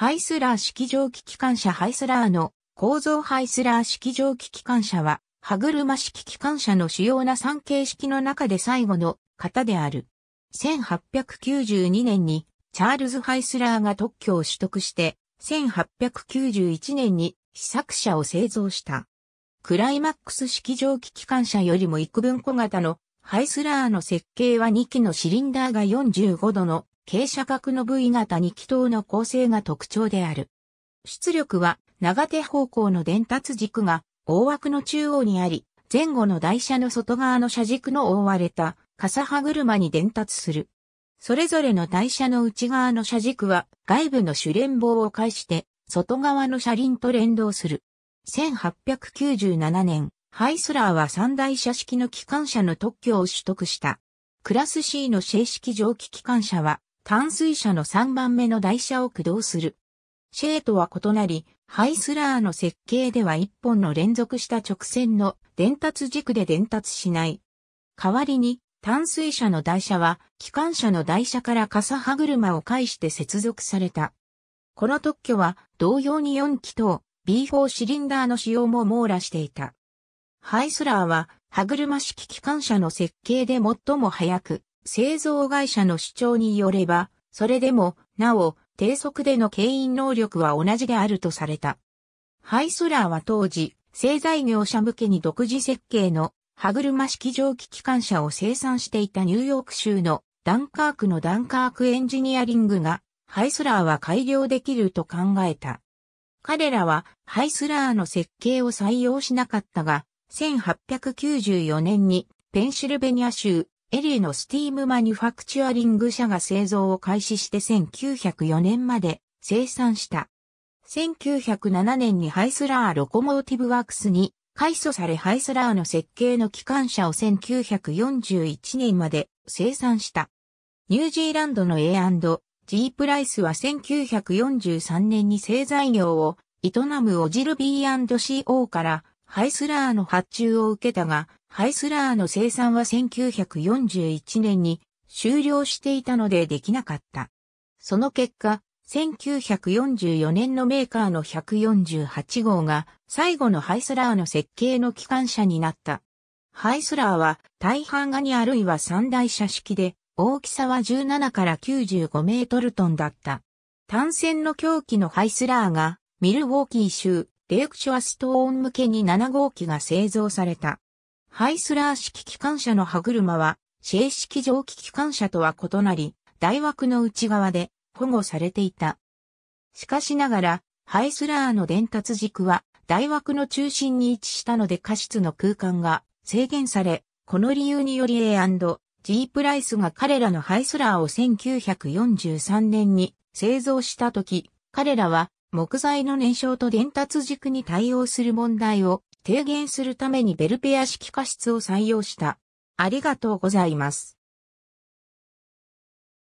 ハイスラー式蒸気機関車ハイスラーの構造ハイスラー式蒸気機関車は歯車式機関車の主要な3形式の中で最後の型である。1892年にチャールズ・ハイスラーが特許を取得して、1891年に試作車を製造した。クライマックス式蒸気機関車よりも幾分小型のハイスラーの設計は2機のシリンダーが45度の傾斜角の V 型2気筒の構成が特徴である。出力は長手方向の伝達軸が大枠の中央にあり、前後の台車の外側の車軸の覆われた傘歯車に伝達する。それぞれの台車の内側の車軸は外部の主連棒を介して外側の車輪と連動する。1897年、ハイスラーは三台車式の機関車の特許を取得した。クラス C の正式蒸気機関車は淡水車の3番目の台車を駆動する。シェーとは異なり、ハイスラーの設計では1本の連続した直線の伝達軸で伝達しない。代わりに、淡水車の台車は、機関車の台車から傘歯車を介して接続された。この特許は、同様に4気筒、B4 シリンダーの使用も網羅していた。ハイスラーは、歯車式機関車の設計で最も早く、製造会社の主張によれば、それでも、なお、低速での牽引能力は同じであるとされた。ハイスラーは当時、製材業者向けに独自設計の歯車式蒸気機関車を生産していたニューヨーク州のダンカークのダンカークエンジニアリングが、ハイスラーは改良できると考えた。彼らはハイスラーの設計を採用しなかったが、1894年にペンシルベニア州エリーのスティームマニュファクチュアリング社が製造を開始して1904年まで生産した。1907年にハイスラーロコモーティブワークスに改装されハイスラーの設計の機関車を1941年まで生産した。ニュージーランドの A&G プライスは1943年に製材業を営むオジル B&CO からハイスラーの発注を受けたが、ハイスラーの生産は1941年に終了していたのでできなかった。その結果、1944年のメーカーの148号が最後のハイスラーの設計の機関車になった。ハイスラーは大半がにあるいは三大車式で大きさは17から95メートルトンだった。単線の狂気のハイスラーがミルウォーキー州レイクシュアストーン向けに7号機が製造された。ハイスラー式機関車の歯車は、シェ式蒸気機関車とは異なり、大枠の内側で保護されていた。しかしながら、ハイスラーの伝達軸は、大枠の中心に位置したので過失の空間が制限され、この理由により A&G プライスが彼らのハイスラーを1943年に製造した時、彼らは木材の燃焼と伝達軸に対応する問題を低減するためにベルペア式加湿を採用した。ありがとうございます。